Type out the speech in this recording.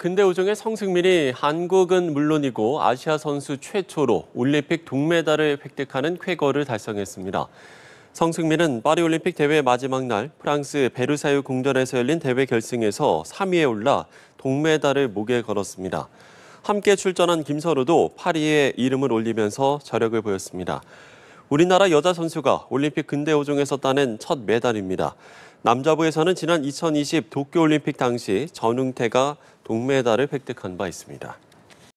근대 우정의 성승민이 한국은 물론이고 아시아 선수 최초로 올림픽 동메달을 획득하는 쾌거를 달성했습니다. 성승민은 파리올림픽 대회 마지막 날 프랑스 베르사유 궁전에서 열린 대회 결승에서 3위에 올라 동메달을 목에 걸었습니다. 함께 출전한 김선우도 파리에 이름을 올리면서 저력을 보였습니다. 우리나라 여자 선수가 올림픽 근대 5종에서 따낸 첫 메달입니다. 남자부에서는 지난 2020 도쿄올림픽 당시 전웅태가 동메달을 획득한 바 있습니다.